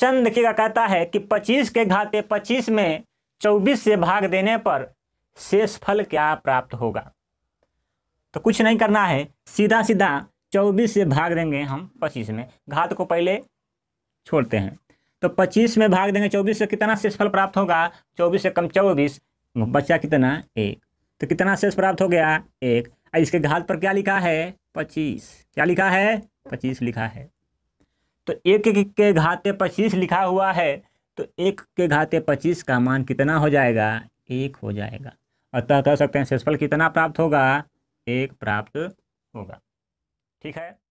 चंद देखिएगा कहता है कि 25 के घाते 25 में 24 से भाग देने पर शेष फल क्या प्राप्त होगा तो कुछ नहीं करना है सीधा सीधा 24 से भाग देंगे हम 25 में घात को पहले छोड़ते हैं तो 25 में भाग देंगे 24 से कितना शेष फल प्राप्त होगा 24 से कम 24 बचा कितना एक तो कितना शेष प्राप्त हो गया एक इसके घात पर क्या लिखा है पच्चीस क्या लिखा है पच्चीस लिखा है तो एक के घाते पच्चीस लिखा हुआ है तो एक के घाते पच्चीस का मान कितना हो जाएगा एक हो जाएगा अतः कह सकते हैं शेषफल कितना प्राप्त होगा एक प्राप्त होगा ठीक है